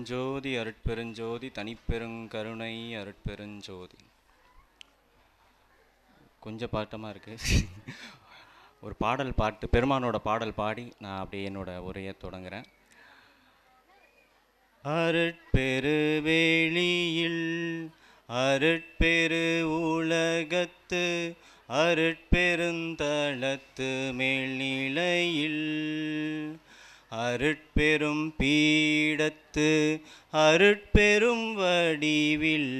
பரஞ்சோதி அருட்பெருஞ்சோதி தனிப்பெருங்கருணை அருட்பெருஞ்சோதி கொஞ்சம் பாட்டமாக இருக்குது ஒரு பாடல் பாட்டு பெருமானோட பாடல் பாடி நான் அப்படியே என்னோட உரையை தொடங்குறேன் அருட்பெரு அருட்பெரு உலகத்து அருட்பெருந்தளத்து மேல்நிலையில் அருட்பெரும் பீடத்து அருட்பெரும் வடிவில்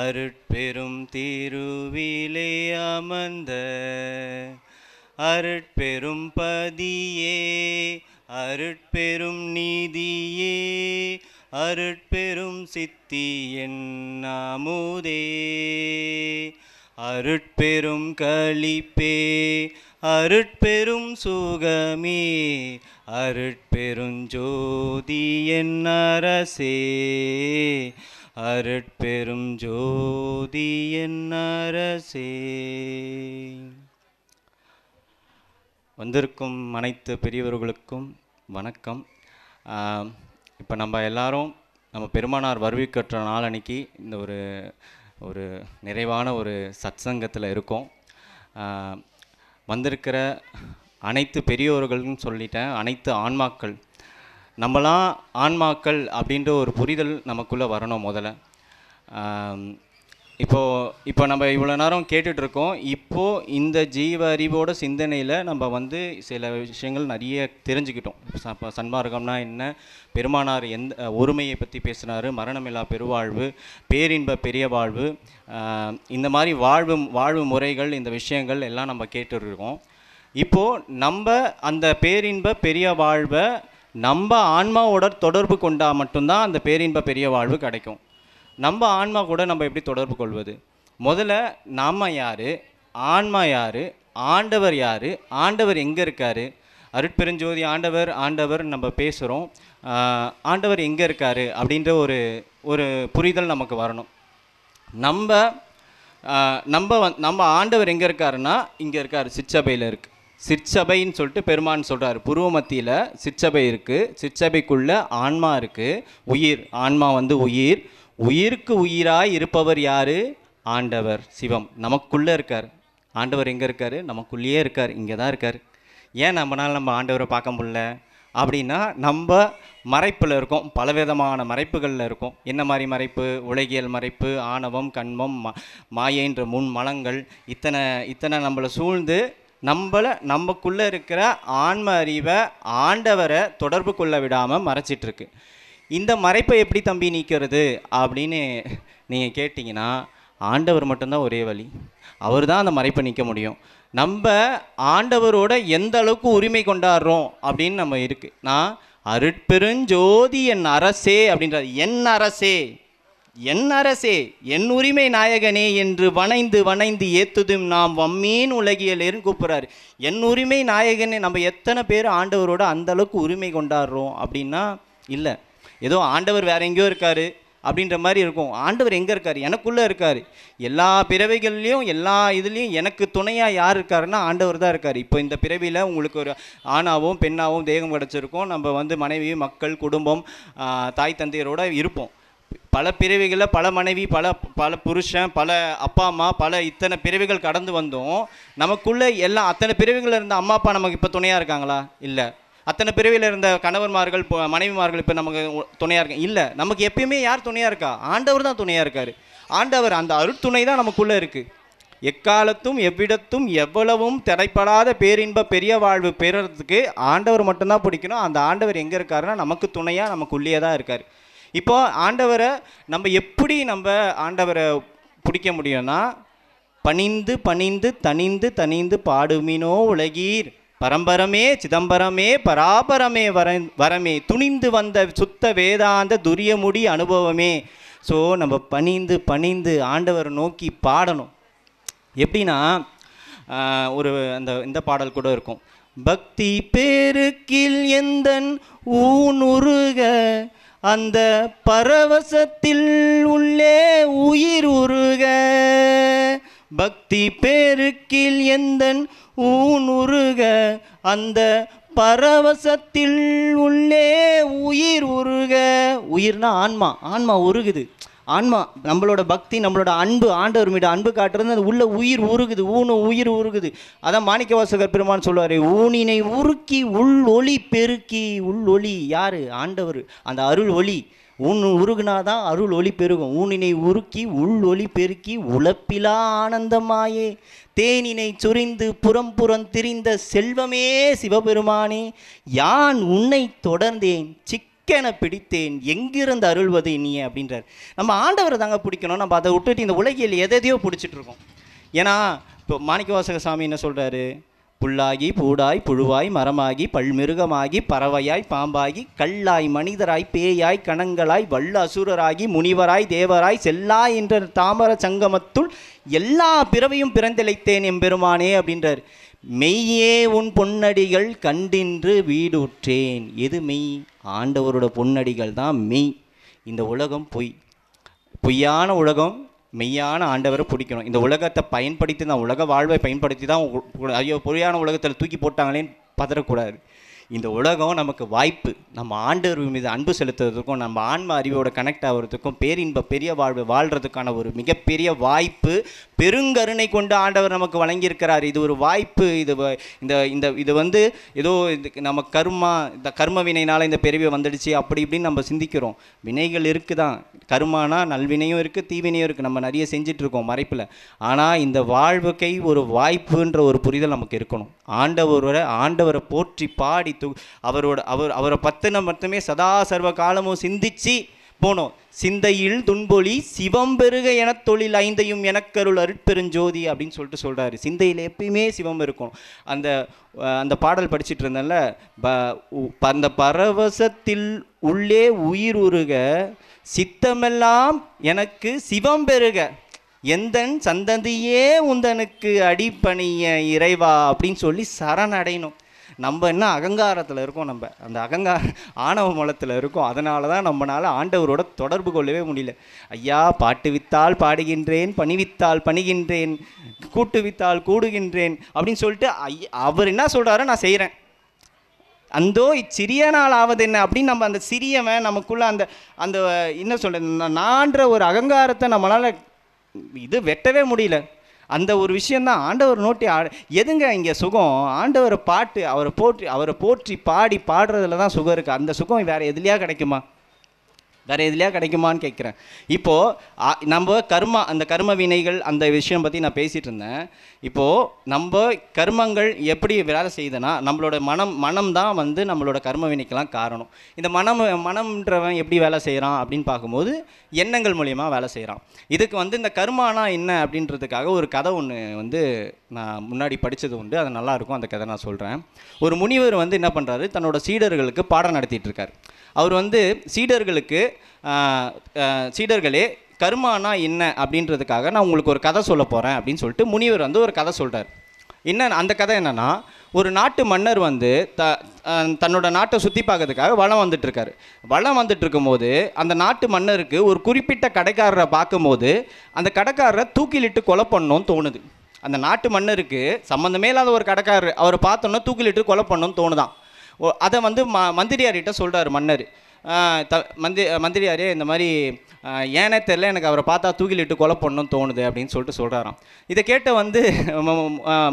அருட்பெரும் திருவிலே அமர்ந்த அருட்பெரும் பதியே அருட்பெரும் நீதியே அருட்பெரும் சித்தி என் அமுதே அருட்பெரும் களிப்பே அருட்பெரும் சுகமே ஜோதி என் அரசே அருட்பெரும் ஜோதி என் அரசே வந்திருக்கும் அனைத்து பெரியவர்களுக்கும் வணக்கம் இப்போ நம்ம எல்லாரும் நம்ம பெருமானார் வருவிக்கற்ற நாள் அன்னைக்கு இந்த ஒரு ஒரு நிறைவான ஒரு சத்சங்கத்தில் இருக்கோம் வந்திருக்கிற அனைத்து பெரியோர்கள்னு சொல்லிட்டேன் அனைத்து ஆன்மாக்கள் நம்மளாம் ஆன்மாக்கள் அப்படின்ற ஒரு புரிதல் நமக்குள்ளே வரணும் முதல்ல இப்போது இப்போ நம்ம இவ்வளோ நேரம் கேட்டுட்ருக்கோம் இப்போது இந்த ஜீவ அறிவோட சிந்தனையில் நம்ம வந்து சில விஷயங்கள் நிறைய தெரிஞ்சுக்கிட்டோம் இப்போ சன்மார்க்கம்னா என்ன பெருமானார் எந்த ஒருமையை பற்றி பேசினார் மரணமில்லா பெருவாழ்வு பேரின்ப பெரிய வாழ்வு இந்த மாதிரி வாழ்வு வாழ்வு முறைகள் இந்த விஷயங்கள் எல்லாம் நம்ம கேட்டுருக்கோம் இப்போது நம்ம அந்த பேரின்ப பெரிய வாழ்வை நம்ம ஆன்மாவோட தொடர்பு கொண்டால் மட்டும்தான் அந்த பேரின்ப பெரிய வாழ்வு கிடைக்கும் நம்ம ஆன்மா கூட நம்ம எப்படி தொடர்பு கொள்வது முதல்ல நாம் யார் ஆன்மா யார் ஆண்டவர் யார் ஆண்டவர் எங்கே இருக்கார் அருட்பெருஞ்சோதி ஆண்டவர் ஆண்டவர் நம்ம பேசுகிறோம் ஆண்டவர் எங்கே இருக்கார் அப்படின்ற ஒரு ஒரு புரிதல் நமக்கு வரணும் நம்ம நம்ம வந் நம்ம ஆண்டவர் எங்கே இருக்காருன்னா இங்கே இருக்கார் சிற்சபையில் இருக்குது சிற்சபைன்னு சொல்லிட்டு பெருமான் சொல்கிறார் புருவ மத்தியில் சிற்சபை இருக்குது சிற்சபைக்குள்ளே ஆன்மா இருக்குது உயிர் ஆன்மா வந்து உயிர் உயிருக்கு உயிராய் இருப்பவர் யார் ஆண்டவர் சிவம் நமக்குள்ளே இருக்கார் ஆண்டவர் எங்கே இருக்கார் நமக்குள்ளேயே இருக்கார் இங்கே தான் இருக்கார் ஏன் நம்மளால் நம்ம ஆண்டவரை பார்க்க முடில அப்படின்னா நம்ம மறைப்பில் இருக்கோம் பலவிதமான மறைப்புகளில் இருக்கும் என்ன மாதிரி மறைப்பு உலகியல் மறைப்பு ஆணவம் கண்மம் ம மாயன்ற முன் மலங்கள் இத்தனை இத்தனை நம்மளை சூழ்ந்து நம்மளை நமக்குள்ளே இருக்கிற ஆன்ம அறிவை ஆண்டவரை தொடர்பு கொள்ள விடாமல் மறைச்சிட்ருக்கு இந்த மறைப்பை எப்படி தம்பி நீக்கிறது அப்படின்னு நீங்கள் கேட்டிங்கன்னா ஆண்டவர் மட்டும்தான் ஒரே வழி அவர் தான் அந்த மறைப்பை நிற்க முடியும் நம்ம ஆண்டவரோட எந்த அளவுக்கு உரிமை கொண்டாடுறோம் அப்படின்னு நம்ம இருக்குது நான் அருட்பெருஞ்சோதி என் அரசே அப்படின்றது என் அரசே என் அரசே என் உரிமை நாயகனே என்று வணைந்து வணைந்து ஏத்துதும் நாம் வம்மீன் உலகியலேருன்னு கூப்பிட்றாரு என் உரிமை நாயகனே நம்ம எத்தனை பேர் ஆண்டவரோட அந்தளவுக்கு உரிமை கொண்டாடுறோம் அப்படின்னா இல்லை ஏதோ ஆண்டவர் வேற எங்கேயோ இருக்கார் அப்படின்ற மாதிரி இருக்கும் ஆண்டவர் எங்கே இருக்கார் எனக்குள்ளே இருக்கார் எல்லா பிறவைகள்லேயும் எல்லா இதுலேயும் எனக்கு துணையாக யார் இருக்காருன்னா ஆண்டவர் தான் இருக்கார் இப்போ இந்த பிறவியில் உங்களுக்கு ஒரு ஆணாவும் பெண்ணாகவும் தேகம் கிடச்சிருக்கோம் நம்ம வந்து மனைவி மக்கள் குடும்பம் தாய் தந்தையரோடு இருப்போம் பல பிறவிகளில் பல மனைவி பல பல புருஷன் பல அப்பா அம்மா பல இத்தனை பிறவிகள் கடந்து வந்தோம் நமக்குள்ளே எல்லா அத்தனை பிறவிகளில் இருந்த அம்மா அப்பா நமக்கு இப்போ துணையாக இருக்காங்களா இல்லை அத்தனை பிரிவில் இருந்த கணவன்மார்கள் இப்போ மனைவிமார்கள் இப்போ நமக்கு துணையாக இருக்க இல்லை நமக்கு எப்பயுமே யார் துணையாக இருக்கா ஆண்டவர் தான் துணையாக இருக்கார் ஆண்டவர் அந்த அருட்துணை தான் நமக்குள்ளே இருக்குது எக்காலத்தும் எவ்விடத்தும் எவ்வளவும் திரைப்படாத பேரின்ப பெரிய வாழ்வு பெறுறதுக்கு ஆண்டவர் மட்டும்தான் பிடிக்கணும் அந்த ஆண்டவர் எங்கே இருக்காருன்னா நமக்கு துணையாக நமக்குள்ளேயே தான் இருக்கார் இப்போ ஆண்டவரை நம்ம எப்படி நம்ம ஆண்டவரை பிடிக்க முடியும்னா பணிந்து பணிந்து தனிந்து தனிந்து பாடுமினோ உலகீர் பரம்பரமே சிதம்பரமே பராபரமே வர வரமே துணிந்து வந்த சுத்த வேதாந்த துரியமுடி அனுபவமே ஸோ நம்ம பணிந்து பணிந்து ஆண்டவர் நோக்கி பாடணும் எப்படின்னா ஒரு அந்த இந்த பாடல் கூட இருக்கும் பக்தி பேருக்கில் எந்தன் ஊனுருக அந்த பரவசத்தில் உள்ளே உயிர் உருக பக்தி பேருக்கில் எந்தன் ஊனுருக அந்த பரவசத்தில் உள்ளே உயிர் உருக உயிர்னா ஆன்மா ஆன்மா உருகுது ஆன்மா நம்மளோட பக்தி நம்மளோட அன்பு ஆண்டவர் மீட அன்பு காட்டுறது அது உள்ள உயிர் உருகுது ஊனு உயிர் உருகுது அதான் மாணிக்க வாசகர் பெருமான் சொல்லுவார் ஊனினை உருக்கி உள் ஒளி பெருக்கி உள் ஒளி யார் ஆண்டவர் அந்த அருள் ஒளி ஊன் உருகுனாதான் அருள் ஒளி பெருகும் ஊனினை உருக்கி உள் ஒளி பெருக்கி உழப்பிலா ஆனந்தமாயே தேனினை சுரிந்து புறம் புறம் திரிந்த செல்வமே சிவபெருமானே யான் உன்னை தொடர்ந்தேன் சிக் பிடித்தேன் எங்கிருந்து அருள்வது நீ அப்படின்றார் நம்ம ஆண்டவரை தாங்க பிடிக்கணும் நம்ம அதை விட்டுட்டு இந்த உலகியல் எதையோ பிடிச்சிட்ருக்கோம் ஏன்னா இப்போ மாணிக்கவாசக சாமி என்ன சொல்கிறாரு புல்லாகி பூடாய் புழுவாய் மரமாகி பல்மிருகமாகி பறவையாய் பாம்பாகி கல்லாய் மனிதராய் பேயாய் கணங்களாய் வல்ல அசுரராகி முனிவராய் தேவராய் செல்லா என்ற தாமர சங்கமத்துள் எல்லா பிறவையும் பிறந்தளித்தேன் எம்பெருமானே அப்படின்றார் மெய்யே உன் பொன்னடிகள் கண்டின்று வீடுற்றேன் எது மெய் ஆண்டவரோட பொன்னடிகள் தான் மெய் இந்த உலகம் பொய் பொய்யான உலகம் மெய்யான ஆண்டவரை பிடிக்கணும் இந்த உலகத்தை பயன்படுத்தி தான் உலக வாழ்வை பயன்படுத்தி தான் ஐயோ பொறியான உலகத்தில் தூக்கி போட்டாங்களேன்னு பதறக்கூடாது இந்த உலகம் நமக்கு வாய்ப்பு நம்ம ஆண்டவர் மீது அன்பு செலுத்துறதுக்கும் நம்ம ஆன்ம அறிவோட கனெக்ட் ஆகிறதுக்கும் பேரின்ப பெரிய வாழ்வு வாழ்கிறதுக்கான ஒரு மிகப்பெரிய வாய்ப்பு பெருங்கருணை கொண்டு ஆண்டவர் நமக்கு வழங்கியிருக்கிறார் இது ஒரு வாய்ப்பு இது இந்த இந்த இது வந்து ஏதோ இது நம்ம கர்மா இந்த கர்ம வினைனால் இந்த பெருவை வந்துடுச்சு அப்படி இப்படின்னு நம்ம சிந்திக்கிறோம் வினைகள் இருக்குது தான் கருமானா நல்வினையும் இருக்குது தீவினையும் இருக்குது நம்ம நிறைய செஞ்சிட்ருக்கோம் மறைப்பில் ஆனால் இந்த வாழ்வுக்கை ஒரு வாய்ப்புன்ற ஒரு புரிதல் நமக்கு இருக்கணும் ஆண்டவரோட ஆண்டவரை போற்றி பாடி து அவரோட அவர் அவரை பத்தின மட்டுமே சதா சர்வ காலமும் சிந்திச்சு போனோம் சிந்தையில் துன்பொலி பெருக என தொழில் ஐந்தையும் எனக்கருள் அருட்பெருஞ்சோதி அப்படின்னு சொல்லிட்டு சொல்கிறாரு சிந்தையில் எப்பயுமே சிவம் இருக்கும் அந்த அந்த பாடல் படிச்சுட்டு இருந்தேன்ல அந்த பரவசத்தில் உள்ளே உயிர் உருக சித்தமெல்லாம் எனக்கு சிவம் பெருக எந்தன் சந்ததியே உந்தனுக்கு அடிப்பணிய இறைவா அப்படின்னு சொல்லி சரணடையணும் நம்ம என்ன அகங்காரத்தில் இருக்கோம் நம்ம அந்த அகங்கா ஆணவ மலத்தில் இருக்கோம் அதனால தான் நம்மளால் ஆண்டவரோட தொடர்பு கொள்ளவே முடியல ஐயா பாட்டு வித்தால் பாடுகின்றேன் பணி வித்தால் பணிகின்றேன் கூட்டு வித்தால் கூடுகின்றேன் அப்படின்னு சொல்லிட்டு அவர் என்ன சொல்கிறாரோ நான் செய்கிறேன் அந்தோ இச்சிறிய நாள் ஆவது என்ன அப்படின்னு நம்ம அந்த சிறியவன் நமக்குள்ள அந்த அந்த என்ன சொல்கிறது நான்ற ஒரு அகங்காரத்தை நம்மளால் இது வெட்டவே முடியல அந்த ஒரு விஷயந்தான் ஆண்டவர் நோட்டி எதுங்க இங்கே சுகம் ஆண்டவர் பாட்டு அவரை போற்றி அவரை போற்றி பாடி பாடுறதுல தான் சுகம் இருக்குது அந்த சுகம் வேறு எதுலேயா கிடைக்குமா வேறு எதுலையாக கிடைக்குமான்னு கேட்குறேன் இப்போது நம்ம கர்ம அந்த கர்ம வினைகள் அந்த விஷயம் பற்றி நான் பேசிகிட்டு இருந்தேன் இப்போது நம்ம கர்மங்கள் எப்படி வேலை செய்யுதுன்னா நம்மளோட மனம் மனம் தான் வந்து நம்மளோட கர்ம வினைக்கெல்லாம் காரணம் இந்த மனம் மனம்ன்றவன் எப்படி வேலை செய்கிறான் அப்படின்னு பார்க்கும்போது எண்ணங்கள் மூலியமாக வேலை செய்கிறான் இதுக்கு வந்து இந்த கர்மானா என்ன அப்படின்றதுக்காக ஒரு கதை ஒன்று வந்து நான் முன்னாடி படித்தது உண்டு அது நல்லாயிருக்கும் அந்த கதை நான் சொல்கிறேன் ஒரு முனிவர் வந்து என்ன பண்ணுறாரு தன்னோட சீடர்களுக்கு பாடம் நடத்திட்டு இருக்கார் அவர் வந்து சீடர்களுக்கு சீடர்களே கருமானா என்ன அப்படின்றதுக்காக நான் உங்களுக்கு ஒரு கதை சொல்ல போகிறேன் அப்படின்னு சொல்லிட்டு முனிவர் வந்து ஒரு கதை சொல்கிறார் என்ன அந்த கதை என்னென்னா ஒரு நாட்டு மன்னர் வந்து த தன்னோட நாட்டை சுற்றி பார்க்கறதுக்காக வளம் வந்துட்டுருக்காரு வளம் வந்துட்டு போது அந்த நாட்டு மன்னருக்கு ஒரு குறிப்பிட்ட கடைக்காரரை பார்க்கும்போது அந்த கடைக்காரரை தூக்கிலிட்டு கொலை பண்ணணும்னு தோணுது அந்த நாட்டு மன்னருக்கு சம்மந்தமே இல்லாத ஒரு கடைக்காரர் அவரை பார்த்தோன்னா தூக்கிலிட்டு கொலை பண்ணணும்னு தோணுதான் அதை வந்து ம மந்திரியார்கிட்ட சொல்கிறாரு மன்னர் த மந்திரி மந்திரியாரே இந்த மாதிரி ஏனே தெரில எனக்கு அவரை பார்த்தா தூக்கிலிட்டு கொலை பண்ணணும்னு தோணுது அப்படின்னு சொல்லிட்டு சொல்கிறாராம் இதை கேட்ட வந்து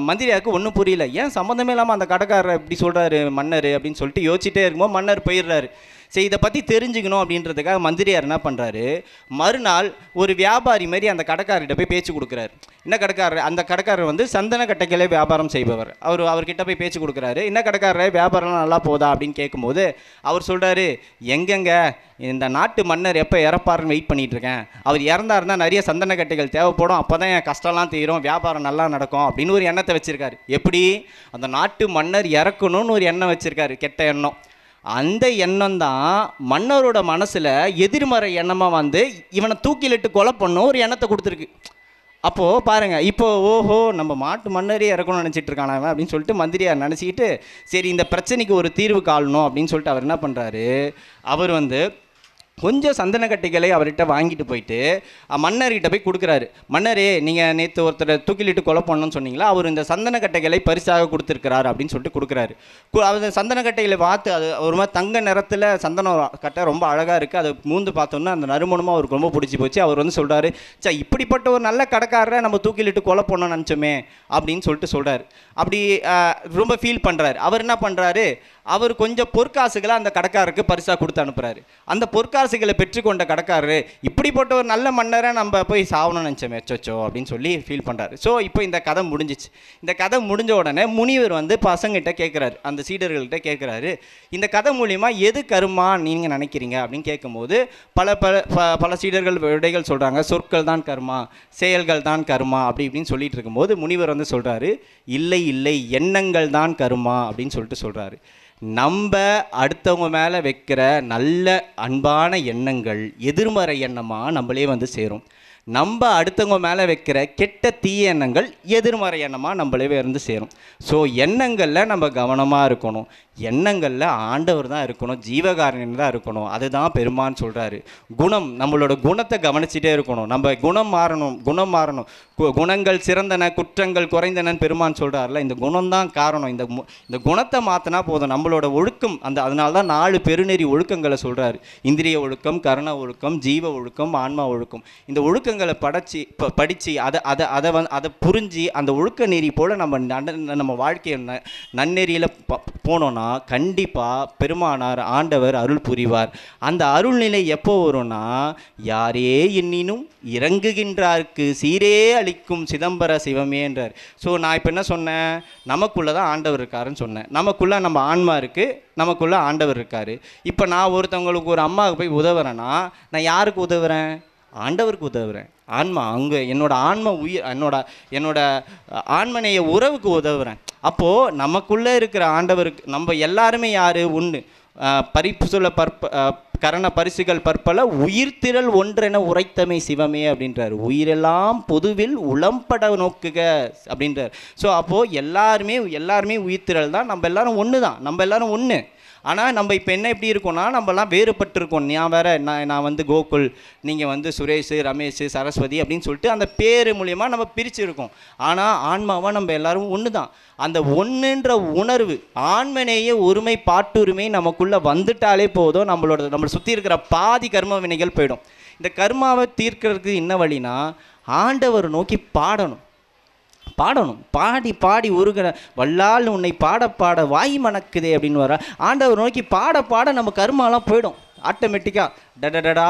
மந்திரியாருக்கு ஒன்றும் புரியல ஏன் சம்மந்தமே இல்லாமல் அந்த கடைக்காரர் இப்படி சொல்கிறாரு மன்னர் அப்படின்னு சொல்லிட்டு யோசிச்சிட்டே இருக்கும்போது மன்னர் போயிடுறாரு சரி இதை பற்றி தெரிஞ்சுக்கணும் அப்படின்றதுக்காக மந்திரியார் என்ன பண்ணுறாரு மறுநாள் ஒரு வியாபாரி மாதிரி அந்த கடைக்காரர்கிட்ட போய் பேச்சு கொடுக்குறாரு என்ன கடைக்காரர் அந்த கடைக்காரர் வந்து சந்தன கட்டைகளே வியாபாரம் செய்பவர் அவர் அவர்கிட்ட போய் பேச்சு கொடுக்குறாரு என்ன கடைக்காரர் வியாபாரம்லாம் நல்லா போதா அப்படின்னு கேட்கும்போது அவர் சொல்கிறாரு எங்கெங்க இந்த நாட்டு மன்னர் எப்போ இறப்பாருன்னு வெயிட் பண்ணிகிட்ருக்கேன் அவர் தான் நிறைய சந்தன கட்டைகள் தேவைப்படும் அப்போ தான் என் கஷ்டம்லாம் தீரும் வியாபாரம் நல்லா நடக்கும் அப்படின்னு ஒரு எண்ணத்தை வச்சுருக்காரு எப்படி அந்த நாட்டு மன்னர் இறக்கணும்னு ஒரு எண்ணம் வச்சுருக்காரு கெட்ட எண்ணம் அந்த எண்ணம் தான் மன்னரோட மனசில் எதிர்மறை எண்ணமாக வந்து இவனை தூக்கிலிட்டு கொலை பண்ணும் ஒரு எண்ணத்தை கொடுத்துருக்கு அப்போது பாருங்கள் இப்போ ஓஹோ நம்ம மாட்டு மன்னரே இறக்கணும்னு நினச்சிட்டு இருக்கான் அப்படின்னு சொல்லிட்டு மந்திரியார் நினச்சிக்கிட்டு சரி இந்த பிரச்சனைக்கு ஒரு தீர்வு காணணும் அப்படின்னு சொல்லிட்டு அவர் என்ன பண்ணுறாரு அவர் வந்து கொஞ்சம் சந்தன கட்டிகளை அவர்கிட்ட வாங்கிட்டு போயிட்டு மன்னர்கிட்ட போய் கொடுக்குறாரு மன்னரே நீங்கள் நேற்று ஒருத்தர் தூக்கிலிட்டு கொலை பண்ணணும்னு சொன்னீங்களா அவர் இந்த சந்தன கட்டைகளை பரிசாக கொடுத்துருக்கிறார் அப்படின்னு சொல்லிட்டு கொடுக்குறாரு அந்த சந்தன கட்டைகளை பார்த்து அது ஒரு மாதிரி தங்க நிறத்தில் சந்தன கட்டை ரொம்ப அழகாக இருக்குது அதை மூந்து பார்த்தோன்னா அந்த நறுமணமாக அவருக்கு ரொம்ப பிடிச்சி போச்சு அவர் வந்து சொல்கிறார் சார் இப்படிப்பட்ட ஒரு நல்ல கடைக்காரரை நம்ம தூக்கிலிட்டு கொலை பண்ணணும்னு நினச்சோமே அப்படின்னு சொல்லிட்டு சொல்கிறார் அப்படி ரொம்ப ஃபீல் பண்ணுறாரு அவர் என்ன பண்ணுறாரு அவர் கொஞ்சம் பொற்காசுகளை அந்த கடைக்காரருக்கு பரிசாக கொடுத்து அனுப்புகிறாரு அந்த பொற்காசுகளை பெற்றுக்கொண்ட கடைக்காரரு இப்படிப்பட்ட ஒரு நல்ல மன்னரை நம்ம போய் சாவணும்னு நினச்சோம் எச்சோச்சோ அப்படின்னு சொல்லி ஃபீல் பண்ணுறாரு ஸோ இப்போ இந்த கதை முடிஞ்சிச்சு இந்த கதை முடிஞ்ச உடனே முனிவர் வந்து பசங்கிட்ட கேட்குறாரு அந்த சீடர்கள்கிட்ட கேட்குறாரு இந்த கதை மூலிமா எது கருமா நீங்கள் நினைக்கிறீங்க அப்படின்னு கேட்கும்போது பல பல பல சீடர்கள் விடைகள் சொல்கிறாங்க சொற்கள் தான் கருமா செயல்கள் தான் கருமா அப்படி இப்படின்னு சொல்லிட்டு இருக்கும்போது முனிவர் வந்து சொல்கிறாரு இல்லை இல்லை எண்ணங்கள் தான் கருமா அப்படின்னு சொல்லிட்டு சொல்கிறாரு நம்ம அடுத்தவங்க மேலே வைக்கிற நல்ல அன்பான எண்ணங்கள் எதிர்மறை எண்ணமாக நம்மளே வந்து சேரும் நம்ம அடுத்தவங்க மேலே வைக்கிற கெட்ட தீய எண்ணங்கள் எதிர்மறை எண்ணமாக நம்மளே இருந்து சேரும் ஸோ எண்ணங்களில் நம்ம கவனமாக இருக்கணும் எண்ணங்களில் ஆண்டவர் தான் இருக்கணும் ஜீவகாரணன் தான் இருக்கணும் அதுதான் பெருமான்னு சொல்கிறாரு குணம் நம்மளோட குணத்தை கவனிச்சிட்டே இருக்கணும் நம்ம குணம் மாறணும் குணம் மாறணும் குணங்கள் சிறந்தன குற்றங்கள் குறைந்தனன்னு பெருமான் சொல்கிறாருல இந்த குணம் தான் காரணம் இந்த இந்த குணத்தை மாற்றினா போதும் நம்மளோட ஒழுக்கம் அந்த அதனால தான் நாலு பெருநெறி ஒழுக்கங்களை சொல்கிறாரு இந்திரிய ஒழுக்கம் கருண ஒழுக்கம் ஜீவ ஒழுக்கம் ஆன்மா ஒழுக்கம் இந்த ஒழுக்கங்கள் ஒழுக்கங்களை படைச்சி இப்போ படித்து அதை அதை அதை வந்து அதை புரிஞ்சு அந்த ஒழுக்க நெறி போல் நம்ம நம்ம வாழ்க்கையை ந நன்னெறியில் போனோன்னா கண்டிப்பாக பெருமானார் ஆண்டவர் அருள் புரிவார் அந்த அருள்நிலை எப்போ வரும்னா யாரே எண்ணினும் இறங்குகின்றார்க்கு சீரே அளிக்கும் சிதம்பர சிவமே என்றார் ஸோ நான் இப்போ என்ன சொன்னேன் நமக்குள்ளே தான் ஆண்டவர் இருக்காருன்னு சொன்னேன் நமக்குள்ளே நம்ம ஆன்மா இருக்குது நமக்குள்ளே ஆண்டவர் இருக்கார் இப்போ நான் ஒருத்தவங்களுக்கு ஒரு அம்மாவுக்கு போய் உதவுறேன்னா நான் யாருக்கு உதவுறேன் ஆண்டவருக்கு உதவுறேன் ஆன்மா அவங்க என்னோட ஆன்ம உயிர் என்னோட என்னோட ஆன்மனைய உறவுக்கு உதவுறேன் அப்போது நமக்குள்ளே இருக்கிற ஆண்டவருக்கு நம்ம எல்லாருமே யார் ஒன்று சொல்ல பற்ப கரண பரிசுகள் பற்பல உயிர்த்திரள் ஒன்றென உரைத்தமை சிவமே அப்படின்றார் உயிரெல்லாம் பொதுவில் உளம்பட நோக்குக அப்படின்றார் ஸோ அப்போது எல்லாருமே எல்லாருமே உயிர்த்திரள் தான் நம்ம எல்லாரும் ஒன்று தான் நம்ம எல்லாரும் ஒன்று ஆனால் நம்ம இப்போ என்ன எப்படி இருக்கோம்னா நம்மலாம் வேறுபட்டிருக்கோம் நான் வேறு நான் நான் வந்து கோகுல் நீங்கள் வந்து சுரேஷ் ரமேஷ் சரஸ்வதி அப்படின்னு சொல்லிட்டு அந்த பேர் மூலிமா நம்ம பிரிச்சுருக்கோம் ஆனால் ஆன்மாவாக நம்ம எல்லாரும் ஒன்று தான் அந்த ஒன்றுன்ற உணர்வு ஆண்மனேய ஒருமை பாட்டுரிமை நமக்குள்ளே வந்துட்டாலே போதும் நம்மளோட நம்மளை சுற்றி இருக்கிற பாதி கர்ம வினைகள் போயிடும் இந்த கர்மாவை தீர்க்கிறதுக்கு என்ன வழினா ஆண்டவர் நோக்கி பாடணும் பாடணும் பாடி பாடி உருகிற வல்லால் உன்னை பாட பாட வாய் மணக்குதே அப்படின்னு வர ஆண்டவர் நோக்கி பாட பாட நம்ம கருமாலாம் போயிடும் ஆட்டோமேட்டிக்காக டடடடா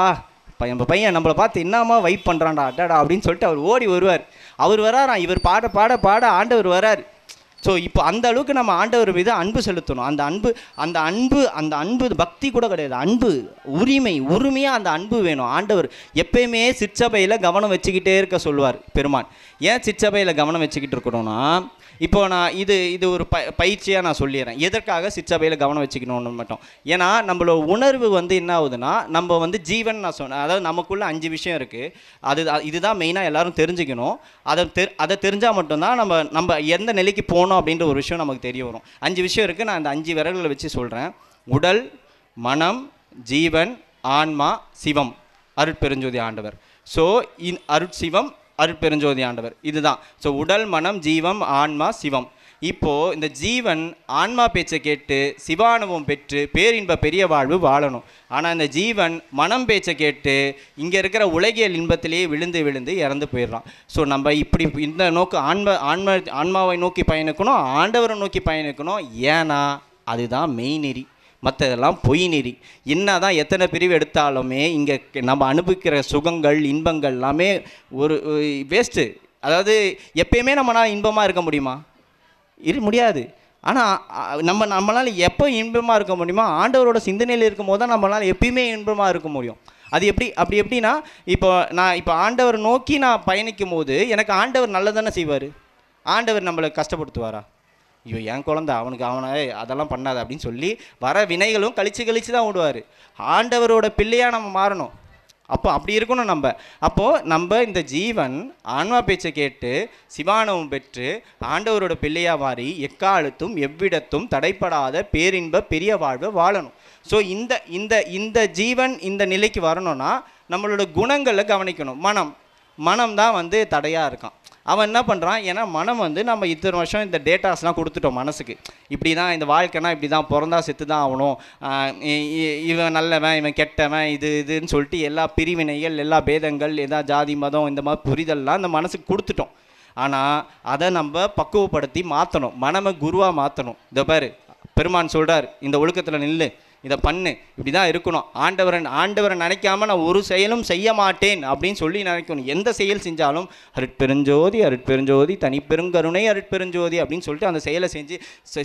பையன் பையன் நம்மளை பார்த்து என்னம்மா வைப் பண்ணுறான்டா அடடா அப்படின்னு சொல்லிட்டு அவர் ஓடி வருவார் அவர் வராராம் இவர் பாட பாட பாட ஆண்டவர் வரார் ஸோ இப்போ அந்த அளவுக்கு நம்ம ஆண்டவர் மீது அன்பு செலுத்தணும் அந்த அன்பு அந்த அன்பு அந்த அன்பு பக்தி கூட கிடையாது அன்பு உரிமை உரிமையாக அந்த அன்பு வேணும் ஆண்டவர் எப்பயுமே சிற்சபையில் கவனம் வச்சுக்கிட்டே இருக்க சொல்லுவார் பெருமான் ஏன் சிற்சபையில் கவனம் வச்சுக்கிட்டு இருக்கணும்னா இப்போ நான் இது இது ஒரு ப பயிற்சியாக நான் சொல்லிடுறேன் எதற்காக சிற்றபையில் கவனம் வச்சுக்கணும்னு மட்டும் ஏன்னா நம்மளோட உணர்வு வந்து என்ன ஆகுதுன்னா நம்ம வந்து ஜீவன் நான் சொன்னேன் அதாவது நமக்குள்ளே அஞ்சு விஷயம் இருக்குது அது இதுதான் மெயினாக எல்லோரும் தெரிஞ்சுக்கணும் அதை தெ அதை தெரிஞ்சால் மட்டும்தான் நம்ம நம்ம எந்த நிலைக்கு போகணும் அப்படின்ற ஒரு விஷயம் நமக்கு தெரிய வரும் அஞ்சு விஷயம் இருக்குது நான் அந்த அஞ்சு விரல்களை வச்சு சொல்கிறேன் உடல் மனம் ஜீவன் ஆன்மா சிவம் அருட்பெருஞ்சோதி ஆண்டவர் ஸோ இன் அருட்சிவம் அருட்பெருஞ்சோதி ஆண்டவர் இதுதான் ஸோ உடல் மனம் ஜீவம் ஆன்மா சிவம் இப்போது இந்த ஜீவன் ஆன்மா பேச்சை கேட்டு சிவானுவம் பெற்று பேரின்ப பெரிய வாழ்வு வாழணும் ஆனால் இந்த ஜீவன் மனம் பேச்சை கேட்டு இங்கே இருக்கிற உலகியல் இன்பத்திலேயே விழுந்து விழுந்து இறந்து போயிடுறான் ஸோ நம்ம இப்படி இந்த நோக்கு ஆன்ம ஆன்ம ஆன்மாவை நோக்கி பயணிக்கணும் ஆண்டவரை நோக்கி பயணிக்கணும் ஏன்னா அதுதான் மெய்நெறி மற்றதெல்லாம் பொய் நெறி என்ன தான் எத்தனை பிரிவு எடுத்தாலுமே இங்கே நம்ம அனுபவிக்கிற சுகங்கள் இன்பங்கள் எல்லாமே ஒரு வேஸ்ட்டு அதாவது எப்பயுமே நம்மளால் இன்பமாக இருக்க முடியுமா இரு முடியாது ஆனால் நம்ம நம்மளால் எப்போ இன்பமாக இருக்க முடியுமா ஆண்டவரோட சிந்தனையில் இருக்கும் போது தான் நம்மளால் எப்பயுமே இன்பமாக இருக்க முடியும் அது எப்படி அப்படி எப்படின்னா இப்போ நான் இப்போ ஆண்டவர் நோக்கி நான் பயணிக்கும் போது எனக்கு ஆண்டவர் நல்லதானே செய்வார் ஆண்டவர் நம்மளை கஷ்டப்படுத்துவாரா ஐயோ என் குழந்த அவனுக்கு அவனை அதெல்லாம் பண்ணாத அப்படின்னு சொல்லி வர வினைகளும் கழிச்சு கழிச்சு தான் விடுவார் ஆண்டவரோட பிள்ளையாக நம்ம மாறணும் அப்போ அப்படி இருக்கணும் நம்ம அப்போது நம்ம இந்த ஜீவன் ஆன்மா பேச்சை கேட்டு சிவானவம் பெற்று ஆண்டவரோட பிள்ளையாக மாறி எக்காலத்தும் எவ்விடத்தும் தடைப்படாத பேரின்ப பெரிய வாழ்வை வாழணும் ஸோ இந்த இந்த இந்த ஜீவன் இந்த நிலைக்கு வரணும்னா நம்மளோட குணங்களை கவனிக்கணும் மனம் மனம் தான் வந்து தடையாக இருக்கான் அவன் என்ன பண்ணுறான் ஏன்னா மனம் வந்து நம்ம இத்தனை வருஷம் இந்த டேட்டாஸ்லாம் கொடுத்துட்டோம் மனசுக்கு இப்படி தான் இந்த வாழ்க்கைனா இப்படி தான் பிறந்தா செத்து தான் ஆகணும் இவன் நல்லவன் இவன் கெட்டவன் இது இதுன்னு சொல்லிட்டு எல்லா பிரிவினைகள் எல்லா பேதங்கள் எதா ஜாதி மதம் இந்த மாதிரி புரிதல்லாம் இந்த மனசுக்கு கொடுத்துட்டோம் ஆனால் அதை நம்ம பக்குவப்படுத்தி மாற்றணும் மனமை குருவாக மாற்றணும் இதை பாரு பெருமான் சொல்கிறார் இந்த ஒழுக்கத்தில் நில்லு இதை பண்ணு இப்படி தான் இருக்கணும் ஆண்டவரை ஆண்டவரை நினைக்காம நான் ஒரு செயலும் செய்ய மாட்டேன் அப்படின்னு சொல்லி நினைக்கணும் எந்த செயல் செஞ்சாலும் அருட்பெருஞ்சோதி அருட்பெருஞ்சோதி தனிப்பெருங்கருணை அருட்பெருஞ்சோதி அப்படின்னு சொல்லிட்டு அந்த செயலை செஞ்சு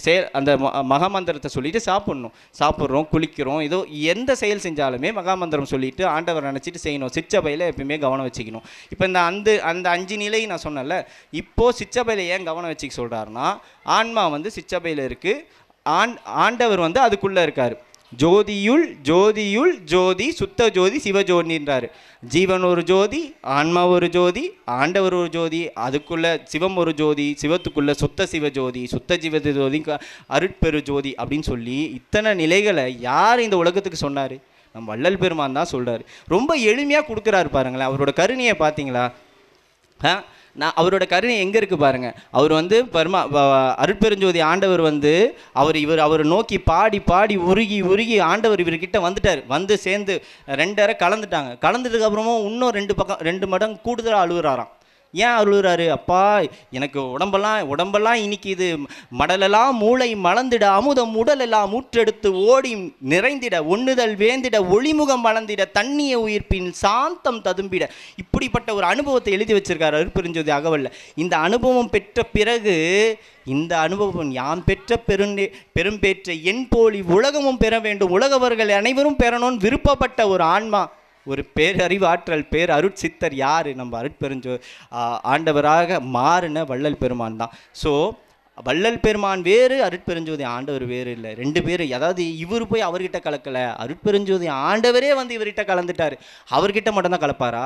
செயல் அந்த மகாமந்திரத்தை சொல்லிட்டு சாப்பிட்ணும் சாப்பிட்றோம் குளிக்கிறோம் ஏதோ எந்த செயல் செஞ்சாலுமே மகாமந்திரம் சொல்லிட்டு ஆண்டவரை நினச்சிட்டு செய்யணும் சிச்சபையில் எப்பயுமே கவனம் வச்சுக்கணும் இப்போ இந்த அந்த அந்த அஞ்சு நிலை நான் சொன்னேன்ல இப்போது சிச்சபையில் ஏன் கவனம் வச்சுக்க சொல்கிறாருன்னா ஆன்மா வந்து சிச்சபையில் இருக்குது ஆண் ஆண்டவர் வந்து அதுக்குள்ளே இருக்கார் ஜோதியுள் ஜோதியுள் ஜோதி சுத்த ஜோதி சிவஜோதின்றார் ஜீவன் ஒரு ஜோதி ஆன்மா ஒரு ஜோதி ஆண்டவர் ஒரு ஜோதி அதுக்குள்ளே சிவம் ஒரு ஜோதி சிவத்துக்குள்ளே சுத்த சிவ ஜோதி சுத்த ஜீவ ஜோதி அருட்பெரு ஜோதி அப்படின்னு சொல்லி இத்தனை நிலைகளை யார் இந்த உலகத்துக்கு சொன்னார் நம் வள்ளல் பெருமான் தான் சொல்கிறார் ரொம்ப எளிமையாக கொடுக்குறாரு பாருங்களேன் அவரோட கருணையை பார்த்தீங்களா ஆ நான் அவரோட கருணை எங்கே இருக்குது பாருங்கள் அவர் வந்து பர்மா அருட்பெருஞ்சோதி ஆண்டவர் வந்து அவர் இவர் அவர் நோக்கி பாடி பாடி உருகி உருகி ஆண்டவர் இவர்கிட்ட வந்துட்டார் வந்து சேர்ந்து ரெண்டரை கலந்துட்டாங்க கலந்ததுக்கப்புறமும் இன்னும் ரெண்டு பக்கம் ரெண்டு மடங்கு கூடுதலாக அழுகுறாராம் ஏன் அருளுறாரு அப்பா எனக்கு உடம்பெல்லாம் உடம்பெல்லாம் இனிக்குது மடலெல்லாம் மூளை மலர்ந்திட அமுதம் உடலெல்லாம் ஊற்றெடுத்து ஓடி நிறைந்திட ஒண்ணுதல் வேந்திட ஒளிமுகம் மலர்ந்திட தண்ணிய உயிர்ப்பின் சாந்தம் ததும்பிட இப்படிப்பட்ட ஒரு அனுபவத்தை எழுதி வச்சிருக்காரு அருட்பெருஞ்சோதி அகவல்ல இந்த அனுபவம் பெற்ற பிறகு இந்த அனுபவம் யான் பெற்ற பெரும் பெரும்பேற்றை என் போலி உலகமும் பெற வேண்டும் உலகவர்கள் அனைவரும் பெறணும்னு விருப்பப்பட்ட ஒரு ஆன்மா ஒரு பேரறிவாற்றல் பேர் அருட்சித்தர் யார் நம்ம அருட்பெருஞ்சோ ஆண்டவராக மாறின வள்ளல் பெருமான் தான் ஸோ வள்ளல் பெருமான் வேறு அருட்பெருஞ்சோதி ஆண்டவர் வேறு இல்லை ரெண்டு பேர் அதாவது இவர் போய் அவர்கிட்ட கலக்கலை அருட்பெருஞ்சோதி ஆண்டவரே வந்து இவர்கிட்ட கலந்துட்டார் அவர்கிட்ட மட்டும்தான் கலப்பாரா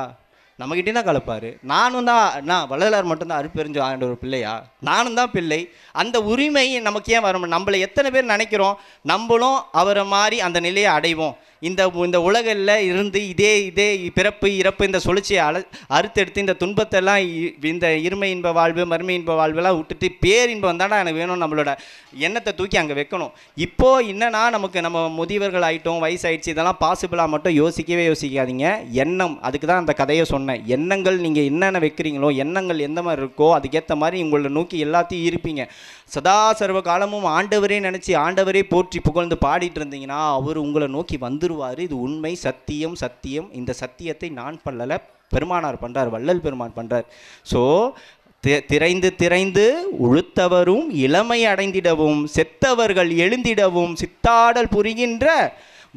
நம்மக்கிட்டே தான் கலப்பார் நானும் தான் நான் வள்ளலார் மட்டும்தான் அருட்பெருஞ்சோ ஆண்டவர் பிள்ளையா நானும் தான் பிள்ளை அந்த உரிமை நமக்கு ஏன் வரணும் நம்மளை எத்தனை பேர் நினைக்கிறோம் நம்மளும் அவரை மாதிரி அந்த நிலையை அடைவோம் இந்த இந்த உலகில் இருந்து இதே இதே பிறப்பு இறப்பு இந்த சுழற்சியை அல அறுத்தெடுத்து இந்த துன்பத்தெல்லாம் இந்த இருமை இன்ப வாழ்வு மருமை இன்ப வாழ்வுலாம் விட்டுட்டு பேரின்பம் தானே எனக்கு வேணும் நம்மளோட எண்ணத்தை தூக்கி அங்கே வைக்கணும் இப்போது என்னென்னா நமக்கு நம்ம முதியவர்கள் ஆகிட்டோம் வயசாயிடுச்சு இதெல்லாம் பாசிபிளாக மட்டும் யோசிக்கவே யோசிக்காதீங்க எண்ணம் அதுக்கு தான் அந்த கதையை சொன்னேன் எண்ணங்கள் நீங்கள் என்னென்ன வைக்கிறீங்களோ எண்ணங்கள் எந்த மாதிரி இருக்கோ அதுக்கேற்ற மாதிரி உங்களை நோக்கி எல்லாத்தையும் இருப்பீங்க சதா சர்வ காலமும் ஆண்டவரே நினச்சி ஆண்டவரே போற்றி புகழ்ந்து பாடிட்டு இருந்தீங்கன்னா அவர் உங்களை நோக்கி வந்து எழுதுருவார் இது உண்மை சத்தியம் சத்தியம் இந்த சத்தியத்தை நான் பண்ணலை பெருமானார் பண்ணுறார் வள்ளல் பெருமான் பண்ணுறார் ஸோ திரைந்து திரைந்து உழுத்தவரும் இளமை அடைந்திடவும் செத்தவர்கள் எழுந்திடவும் சித்தாடல் புரிகின்ற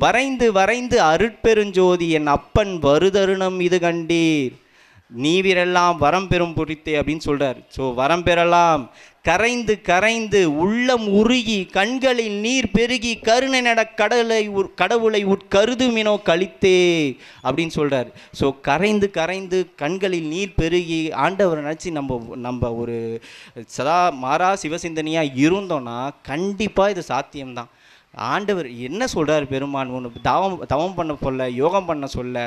வரைந்து வரைந்து அருட்பெருஞ்சோதி என் அப்பன் வருதருணம் இது கண்டீர் நீவிரெல்லாம் வரம் பெறும் பொறித்தே அப்படின்னு சொல்கிறார் ஸோ வரம் பெறலாம் கரைந்து கரைந்து உள்ளம் உருகி கண்களில் நீர் பெருகி கருணை நட கடலை கடவுளை உட்கருதுமினோ கழித்தே அப்படின்னு சொல்கிறார் ஸோ கரைந்து கரைந்து கண்களில் நீர் பெருகி ஆண்டவரை நினச்சி நம்ம நம்ம ஒரு சதா மாறா சிவசிந்தனையாக இருந்தோன்னா கண்டிப்பாக இது சாத்தியம்தான் ஆண்டவர் என்ன சொல்கிறார் பெருமான் ஒன்று தவம் தவம் பண்ண சொல்ல யோகம் பண்ண சொல்ல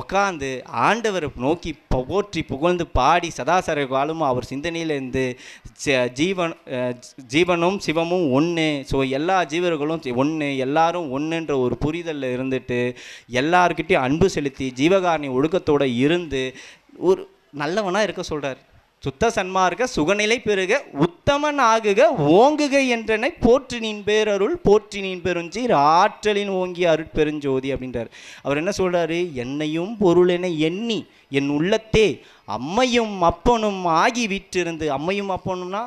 உக்காந்து ஆண்டவரை நோக்கி போற்றி புகழ்ந்து பாடி சதாசர காலமும் அவர் சிந்தனையிலேருந்து ஜீவன் ஜீவனும் சிவமும் ஒன்று ஸோ எல்லா ஜீவர்களும் ஒன்று எல்லாரும் ஒன்றுன்ற ஒரு புரிதலில் இருந்துட்டு எல்லாருக்கிட்டையும் அன்பு செலுத்தி ஜீவகாரணி ஒழுக்கத்தோடு இருந்து ஒரு நல்லவனாக இருக்க சொல்கிறார் சுத்த சன்மார்க்க சுகநிலை பெருக உத்தமன் ஆகுக ஓங்குக என்றனை நீன் பேரருள் நீன் பெருஞ்சி ஆற்றலின் ஓங்கிய அருட்பெருஞ்சோதி அப்படின்றார் அவர் என்ன சொல்கிறாரு என்னையும் பொருள் என எண்ணி என் உள்ளத்தே அம்மையும் அப்பனும் ஆகி விற்றிருந்து அம்மையும் அப்பனும்னா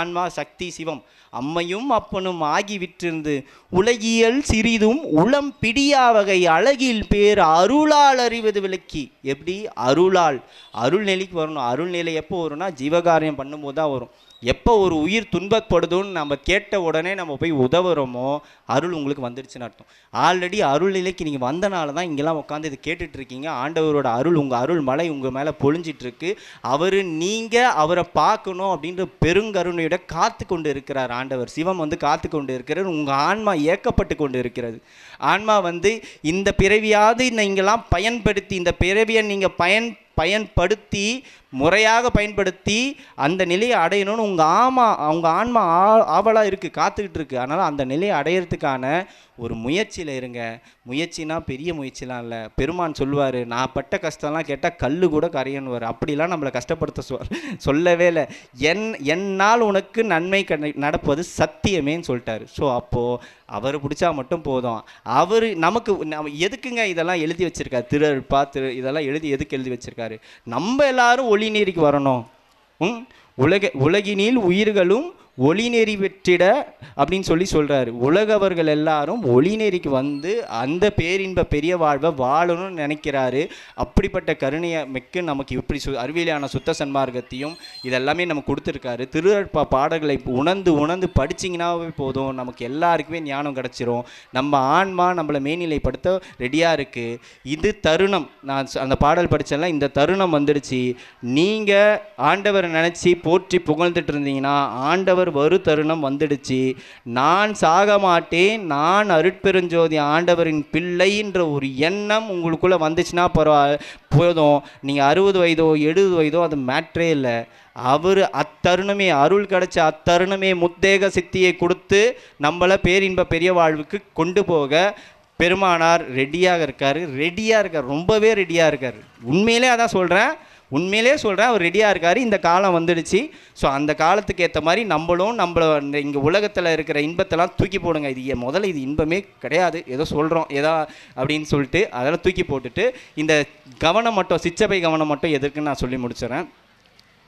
ஆன்மா சக்தி சிவம் அம்மையும் அப்பனும் ஆகிவிட்டிருந்து உலகியல் சிறிதும் உளம் பிடியா வகை அழகில் பேர் அருளால் அறிவது விளக்கி எப்படி அருளால் அருள்நிலைக்கு வரணும் அருள்நிலை எப்போ வரும்னா ஜீவகாரியம் பண்ணும்போது தான் வரும் எப்போ ஒரு உயிர் துன்பப்படுதுன்னு நம்ம கேட்ட உடனே நம்ம போய் உதவுறோமோ அருள் உங்களுக்கு வந்துடுச்சுன்னு அர்த்தம் ஆல்ரெடி அருள் நிலைக்கு நீங்கள் வந்தனால தான் இங்கெல்லாம் உட்காந்து இதை கேட்டுட்ருக்கீங்க ஆண்டவரோட அருள் உங்கள் அருள் மலை உங்கள் மேலே பொழிஞ்சிட்ருக்கு அவர் நீங்கள் அவரை பார்க்கணும் அப்படின்ற பெருங்கருணையோட காத்து கொண்டு இருக்கிறார் ஆண்டவர் சிவம் வந்து காத்து கொண்டு இருக்கிறார் உங்கள் ஆன்மா ஏக்கப்பட்டு கொண்டு இருக்கிறது ஆன்மா வந்து இந்த பிறவியாவது நீங்களாம் பயன்படுத்தி இந்த பிறவியை நீங்கள் பயன் பயன்படுத்தி முறையாக பயன்படுத்தி அந்த நிலையை அடையணும்னு உங்கள் ஆமா அவங்க ஆன்மா ஆ ஆவலாக இருக்குது காத்துக்கிட்டு இருக்கு அதனால் அந்த நிலையை அடையிறதுக்கான ஒரு முயற்சியில் இருங்க முயற்சினா பெரிய முயற்சிலாம் இல்லை பெருமான் சொல்லுவார் நான் பட்ட கஷ்டம்லாம் கேட்டால் கல் கூட கரையணுவார் அப்படிலாம் நம்மளை கஷ்டப்படுத்த சொ சொல்லவே இல்லை என் என்னால் உனக்கு நன்மை நடப்பது சத்தியமேன்னு சொல்லிட்டாரு ஸோ அப்போது அவர் பிடிச்சா மட்டும் போதும் அவர் நமக்கு எதுக்குங்க இதெல்லாம் எழுதி வச்சுருக்காரு திருப்பா திரு இதெல்லாம் எழுதி எதுக்கு எழுதி வச்சுருக்காரு நம்ம எல்லாரும் ஒளி நீருக்கு வரணும் உலக உலகினில் உயிர்களும் ஒளி நெறி வெற்றிட அப்படின்னு சொல்லி சொல்கிறாரு உலகவர்கள் எல்லாரும் ஒளி நெறிக்கு வந்து அந்த பேரின்ப பெரிய வாழ்வை வாழணும்னு நினைக்கிறாரு அப்படிப்பட்ட கருணையை மிக்க நமக்கு இப்படி சு அறிவியலான சுத்த சன்மார்க்கத்தையும் இதெல்லாமே நம்ம கொடுத்துருக்காரு திருவற்பா பாடல்களை உணர்ந்து உணர்ந்து படிச்சிங்கனாவே போதும் நமக்கு எல்லாருக்குமே ஞானம் கிடச்சிரும் நம்ம ஆன்மா நம்மளை மேநிலைப்படுத்த ரெடியாக இருக்குது இது தருணம் நான் அந்த பாடல் படித்தெல்லாம் இந்த தருணம் வந்துடுச்சு நீங்கள் ஆண்டவரை நினச்சி போற்றி புகழ்ந்துட்டு இருந்தீங்கன்னா ஆண்டவர் ஆண்டவர் வரு தருணம் வந்துடுச்சு நான் சாக மாட்டேன் நான் அருட்பெருஞ்சோதி ஆண்டவரின் பிள்ளைன்ற ஒரு எண்ணம் உங்களுக்குள்ளே வந்துச்சுன்னா பரவாயில்ல போதும் நீங்கள் அறுபது வயதோ எழுபது வயதோ அது மேட்ரே இல்லை அவர் அத்தருணமே அருள் கிடைச்ச அத்தருணமே முத்தேக சித்தியை கொடுத்து நம்மளை பேரின்ப பெரிய வாழ்வுக்கு கொண்டு போக பெருமானார் ரெடியாக இருக்கார் ரெடியாக இருக்கார் ரொம்பவே ரெடியாக இருக்கார் உண்மையிலே அதான் சொல்கிறேன் உண்மையிலே சொல்கிறேன் அவர் ரெடியாக இருக்கார் இந்த காலம் வந்துடுச்சு ஸோ அந்த காலத்துக்கு ஏற்ற மாதிரி நம்மளும் நம்மள இங்கே உலகத்தில் இருக்கிற இன்பத்தெல்லாம் தூக்கி போடுங்க இது முதல்ல இது இன்பமே கிடையாது ஏதோ சொல்கிறோம் ஏதா அப்படின்னு சொல்லிட்டு அதெல்லாம் தூக்கி போட்டுட்டு இந்த கவனம் மட்டும் சிச்சபை கவனம் மட்டும் எதுக்குன்னு நான் சொல்லி முடிச்சிடறேன்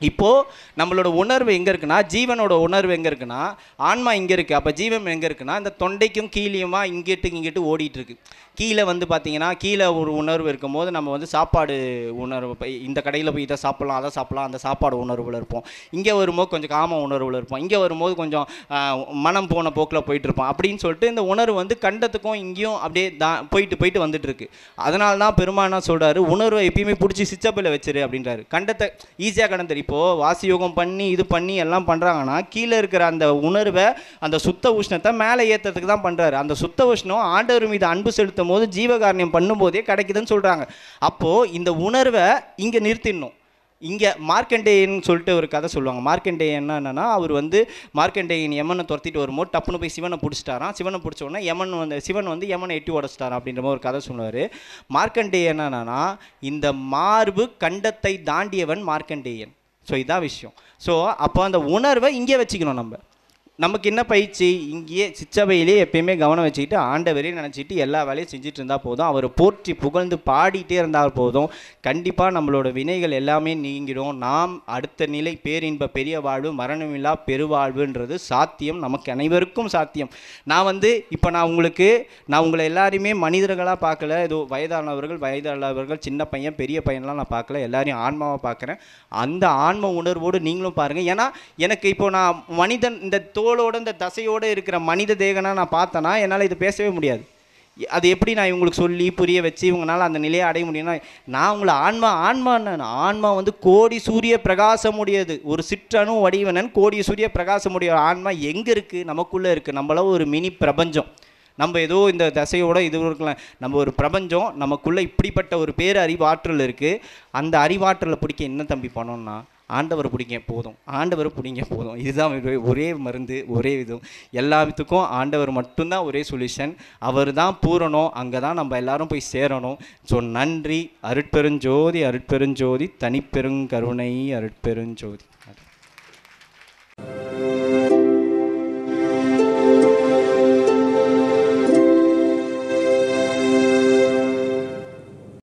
இப்போது நம்மளோட உணர்வு எங்கே இருக்குன்னா ஜீவனோட உணர்வு எங்கே இருக்குன்னா ஆன்மா இங்கே இருக்குது அப்போ ஜீவம் எங்கே இருக்குன்னா இந்த தொண்டைக்கும் கீழியுமா இங்கிட்டு இங்கிட்டு ஓடிட்டு இருக்கு கீழே வந்து பார்த்தீங்கன்னா கீழே ஒரு உணர்வு இருக்கும் போது நம்ம வந்து சாப்பாடு உணர்வு இந்த கடையில் போய் இதை சாப்பிட்லாம் அதை சாப்பிட்லாம் அந்த சாப்பாடு உணர்வில் இருப்போம் இங்கே வரும்போது கொஞ்சம் காம உணர்வில் இருப்போம் இங்கே வரும்போது கொஞ்சம் மனம் போன போக்கில் போயிட்டுருப்போம் அப்படின்னு சொல்லிட்டு இந்த உணர்வு வந்து கண்டத்துக்கும் இங்கேயும் அப்படியே தான் போயிட்டு போயிட்டு வந்துட்டுருக்கு அதனால தான் பெருமானா சொல்கிறாரு உணர்வை எப்பயுமே பிடிச்சி சிச்சப்பில் வச்சிரு அப்படின்றாரு கண்டத்தை ஈஸியாக கடந்துரு இப்போது வாசியோகம் பண்ணி இது பண்ணி எல்லாம் பண்ணுறாங்கன்னா கீழே இருக்கிற அந்த உணர்வை அந்த சுத்த உஷ்ணத்தை மேலே ஏற்றுறதுக்கு தான் பண்ணுறாரு அந்த சுத்த உஷ்ணம் ஆண்டவர் மீது அன்பு செலுத்த பயன்படுத்தும் போது ஜீவகாரணியம் பண்ணும்போதே கிடைக்குதுன்னு சொல்கிறாங்க அப்போது இந்த உணர்வை இங்கே நிறுத்திடணும் இங்கே மார்க்கண்டேயன் சொல்லிட்டு ஒரு கதை சொல்லுவாங்க மார்க்கண்டேயன்னா என்னன்னா அவர் வந்து மார்க்கண்டேயன் யமனை துரத்திட்டு வரும்போது டப்புனு போய் சிவனை பிடிச்சிட்டாரான் சிவனை பிடிச்சோடனே யமன் வந்து சிவன் வந்து யமனை எட்டி உடச்சிட்டாராம் அப்படின்ற மாதிரி ஒரு கதை சொல்லுவார் மார்க்கண்டேயன் என்னன்னா இந்த மார்பு கண்டத்தை தாண்டியவன் மார்க்கண்டேயன் ஸோ இதான் விஷயம் ஸோ அப்போ அந்த உணர்வை இங்கே வச்சுக்கணும் நம்ம நமக்கு என்ன பயிற்சி இங்கேயே சிச்சவையிலே எப்பயுமே கவனம் வச்சுக்கிட்டு ஆண்டவரே நினச்சிட்டு எல்லா வேலையும் செஞ்சுட்டு இருந்தால் போதும் அவர் போற்றி புகழ்ந்து பாடிட்டே இருந்தால் போதும் கண்டிப்பாக நம்மளோட வினைகள் எல்லாமே நீங்கிடும் நாம் அடுத்த நிலை பேரின்ப பெரிய வாழ்வு மரணமில்லா பெருவாழ்வுன்றது சாத்தியம் நமக்கு அனைவருக்கும் சாத்தியம் நான் வந்து இப்போ நான் உங்களுக்கு நான் உங்களை எல்லாருமே மனிதர்களாக பார்க்கல ஏதோ வயதானவர்கள் வயதானவர்கள் சின்ன பையன் பெரிய பையன்லாம் நான் பார்க்கல எல்லாரையும் ஆன்மாவை பார்க்குறேன் அந்த ஆன்ம உணர்வோடு நீங்களும் பாருங்கள் ஏன்னா எனக்கு இப்போ நான் மனிதன் இந்த தோ தோலோட இந்த தசையோடு இருக்கிற மனித தேகனாக நான் பார்த்தேன்னா என்னால் இது பேசவே முடியாது அது எப்படி நான் இவங்களுக்கு சொல்லி புரிய வச்சு இவங்களால் அந்த நிலையை அடைய முடியும்னா நான் உங்களை ஆன்மா ஆன்மா ஆன்மா வந்து கோடி சூரிய பிரகாசம் முடியாது ஒரு சிற்றணு வடிவனன் கோடி சூரிய பிரகாசம் உடைய ஆன்மா எங்கே இருக்குது நமக்குள்ளே இருக்குது நம்மள ஒரு மினி பிரபஞ்சம் நம்ம ஏதோ இந்த தசையோட இது இருக்கலாம் நம்ம ஒரு பிரபஞ்சம் நமக்குள்ளே இப்படிப்பட்ட ஒரு பேர் அறிவாற்றல் இருக்குது அந்த அறிவாற்றலை பிடிக்க என்ன தம்பி பண்ணோன்னா ஆண்டவர் பிடிங்க போதும் ஆண்டவர் பிடிங்க போதும் இதுதான் ஒரே மருந்து ஒரே இதுவும் எல்லாத்துக்கும் ஆண்டவர் மட்டும்தான் ஒரே சொல்யூஷன் அவர் தான் பூரணும் அங்கே தான் நம்ம எல்லாரும் போய் சேரணும் ஸோ நன்றி அருட்பெருஞ்சோதி அருட்பெருஞ்சோதி தனிப்பெருங்கருணை அருட்பெருஞ்சோதி Thank you.